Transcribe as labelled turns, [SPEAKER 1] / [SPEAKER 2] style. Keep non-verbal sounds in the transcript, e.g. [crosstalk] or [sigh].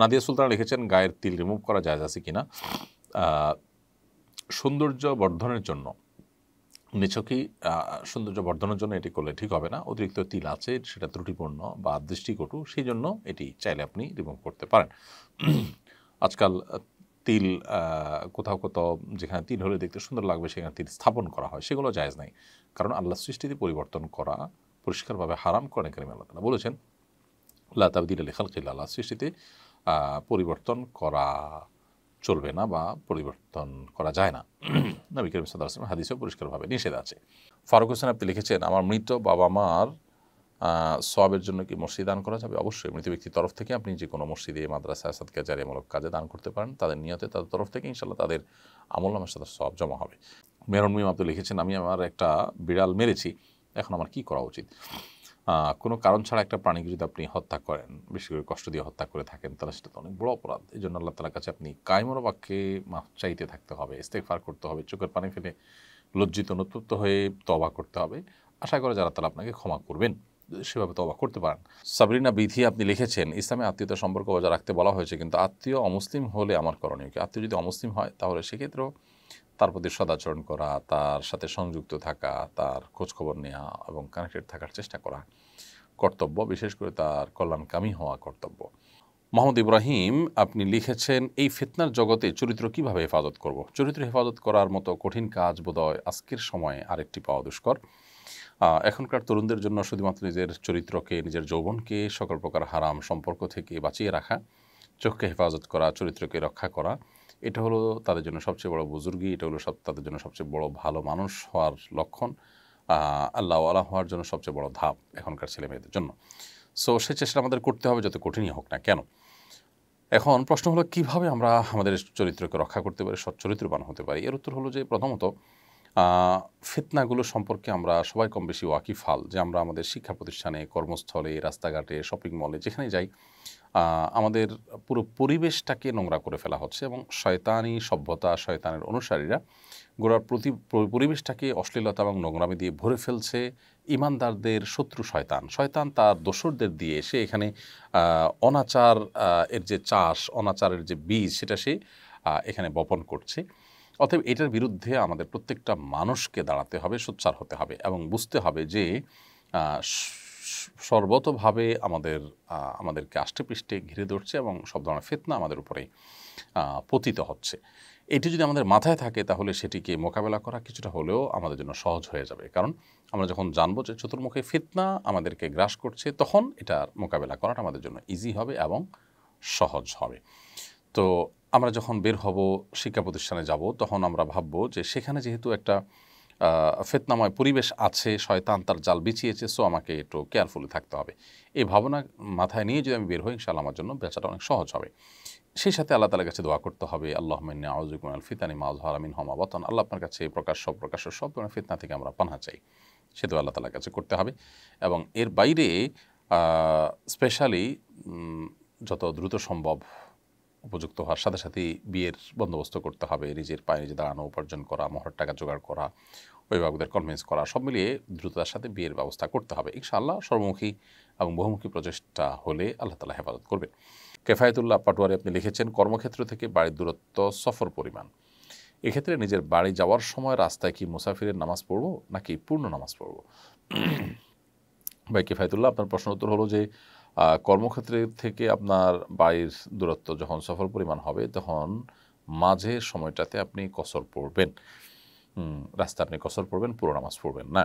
[SPEAKER 1] নাদিয়া সুলতানা লিখেছেন গায়ের তিল রিমুভ করা যায় আছে কিনা সৌন্দর্য বর্ধনের জন্য নিছকই সৌন্দর্য বর্ধনের জন্য এটি করলে ঠিক হবে না অতিরিক্ত তিল আছে সেটা ত্রুটিপূর্ণ বা দৃষ্টিকটু সেই জন্য এটি চাইলে আপনি রিমুভ করতে পারেন আজকাল তিল কোথাও কোথাও যেখানে তিল হলে দেখতে সুন্দর লাগবে সেখানে তিল স্থাপন করা হয় সেগুলো জায়জ নাই কারণ আল্লাহ সৃষ্টিতে পরিবর্তন করা পরিষ্কারভাবে হারাম করেন কেন আল্লাহ বলেছেন আল্লাহ তাবদিল আলী খালকিল্লা আল্লাহ সৃষ্টিতে পরিবর্তন করা চলবে না বা পরিবর্তন করা যায় না [clears throat] নবী করিম আসলাম হাদিসেও পরিষ্কারভাবে নিষেধ আছে ফারুক হোসেন আপনি লিখেছেন আমার মৃত বাবা মার সবের জন্য কি মসজিদ দান করা যাবে অবশ্যই মৃত ব্যক্তির তরফ থেকে আপনি যে কোনো মসজিদে মাদ্রাসা আসাদ জারিয়ামূলক কাজে দান করতে পারেন তাদের নিয়তে তাদের তরফ থেকে ইনশাল্লাহ তাদের আমল আমার সাথে সব জমা হবে মেরুন মিম আপনি লিখেছেন আমি আমার একটা বিড়াল মেরেছি এখন আমার কি করা উচিত কোনো কারণ ছাড়া একটা প্রাণীকে যদি আপনি হত্যা করেন বেশি করে কষ্ট দিয়ে হত্যা করে থাকেন তাহলে সেটা তো অনেক বড় অপরাধ এই জন্য আল্লাহ তালার কাছে আপনি কায়মনোবাক্যে মাফ চাইতে থাকতে হবে ইস্তেকফার করতে হবে চোখের পানি ফেলে লজ্জিত নতুন হয়ে তবা করতে হবে আশা করে যারা তারা আপনাকে ক্ষমা করবেন সেভাবে তবা করতে পারেন সাবরিনা বিধি আপনি লিখেছেন ইসলামে আত্মীয়তা সম্পর্ক বজায় রাখতে বলা হয়েছে কিন্তু আত্মীয় অমুসলিম হলে আমার করণীয় কি আত্মীয় যদি অমুসলিম হয় তাহলে সেক্ষেত্রেও তার প্রতি সদাচরণ করা তার সাথে সংযুক্ত থাকা তার খোঁজখবর নেওয়া এবং কানেক্টেড থাকার চেষ্টা করা কর্তব্য বিশেষ করে তার কল্যাণকামী হওয়া কর্তব্য মোহাম্মদ ইব্রাহিম আপনি লিখেছেন এই ফিতনার জগতে চরিত্র কিভাবে হেফাজত করব। চরিত্র হেফাজত করার মতো কঠিন কাজ বোধহয় আজকের সময়ে আরেকটি পাওয়া দুষ্কর এখনকার তরুণদের জন্য শুধুমাত্র নিজের চরিত্রকে নিজের যৌবনকে সকল প্রকার হারাম সম্পর্ক থেকে বাঁচিয়ে রাখা চোখকে হেফাজত করা চরিত্রকে রক্ষা করা এটা হলো তাদের জন্য সবচেয়ে বড় বুজুর্গি এটা হলো সব তাদের জন্য সবচেয়ে বড় ভালো মানুষ হওয়ার লক্ষণ আল্লাহ আল্লাহ হওয়ার জন্য সবচেয়ে বড় ধাপ এখনকার ছেলে মেয়েদের জন্য সো সে চেষ্টা আমাদের করতে হবে যত কঠিনই হোক না কেন এখন প্রশ্ন হলো কিভাবে আমরা আমাদের চরিত্রকে রক্ষা করতে পারি সচ্চরিত্রবান হতে পারি এর উত্তর হলো যে প্রথমত ফিতনাগুলো সম্পর্কে আমরা সবাই কম বেশি ওয়াকিফাল যে আমরা আমাদের শিক্ষা প্রতিষ্ঠানে কর্মস্থলে রাস্তাঘাটে শপিং মলে যেখানে যাই আমাদের পুরো পরিবেশটাকে নোংরা করে ফেলা হচ্ছে এবং শয়তানি সভ্যতা শয়তানের অনুসারীরা গোড়ার প্রতি পরিবেশটাকে অশ্লীলতা এবং নোংরামি দিয়ে ভরে ফেলছে ইমানদারদের শত্রু শয়তান শয়তান তার দোসরদের দিয়ে সে এখানে অনাচার এর যে চাষ অনাচারের যে বীজ সেটা সে এখানে বপন করছে অতএব এটার বিরুদ্ধে আমাদের প্রত্যেকটা মানুষকে দাঁড়াতে হবে সোচ্চার হতে হবে এবং বুঝতে হবে যে সর্বতভাবে আমাদের আমাদেরকে আষ্টেপৃষ্টে ঘিরে ধরছে এবং সব ধরনের ফেতনা আমাদের উপরে পতিত হচ্ছে এটি যদি আমাদের মাথায় থাকে তাহলে সেটিকে মোকাবেলা করা কিছুটা হলেও আমাদের জন্য সহজ হয়ে যাবে কারণ আমরা যখন জানবো যে চতুর্মুখে ফিতনা আমাদেরকে গ্রাস করছে তখন এটার মোকাবেলা করাটা আমাদের জন্য ইজি হবে এবং সহজ হবে তো আমরা যখন বের হব শিক্ষা প্রতিষ্ঠানে যাব তখন আমরা ভাববো যে সেখানে যেহেতু একটা ফেতনাময় পরিবেশ আছে শয়তান তার জাল বিছিয়েছে সো আমাকে একটু কেয়ারফুলি থাকতে হবে এই ভাবনা মাথায় নিয়ে যদি আমি বের হই ইনশাআল্লাহ আমার জন্য বেচাটা অনেক সহজ হবে সেই সাথে আল্লাহ তালার কাছে দোয়া করতে হবে আল্লাহ মিন ফিতানি মাউজ আমিন হমা বতন আল্লাহ আপনার কাছে প্রকাশ সব প্রকাশ সব ধরনের ফিতনা থেকে আমরা পানা চাই সেটাও আল্লাহ তালার কাছে করতে হবে এবং এর বাইরে স্পেশালি যত দ্রুত সম্ভব উপযুক্ত হওয়ার সাথে সাথেই বিয়ের বন্দোবস্ত করতে হবে নিজের পায়ে নিজে দাঁড়ানো উপার্জন করা মহর টাকা জোগাড় করা অভিভাবকদের কনভিন্স করা সব মিলিয়ে দ্রুততার সাথে বিয়ের ব্যবস্থা করতে হবে ইনশাআল্লাহ সর্বমুখী এবং বহুমুখী প্রচেষ্টা হলে আল্লাহ তালা হেফাজত করবে কেফায়তুল্লাহ পাটোয়ারি আপনি লিখেছেন কর্মক্ষেত্র থেকে বাড়ির দূরত্ব সফর পরিমাণ এক্ষেত্রে নিজের বাড়ি যাওয়ার সময় রাস্তায় কি মুসাফিরের নামাজ পড়ব নাকি পূর্ণ নামাজ পড়ব ভাই কেফায়তুল্লাহ আপনার প্রশ্ন উত্তর হলো যে কর্মক্ষেত্রে থেকে আপনার বাড়ির দূরত্ব যখন সফল পরিমাণ হবে তখন মাঝে সময়টাতে আপনি কসর পড়বেন রাস্তা আপনি কসর পড়বেন পুরো নামাজ পড়বেন না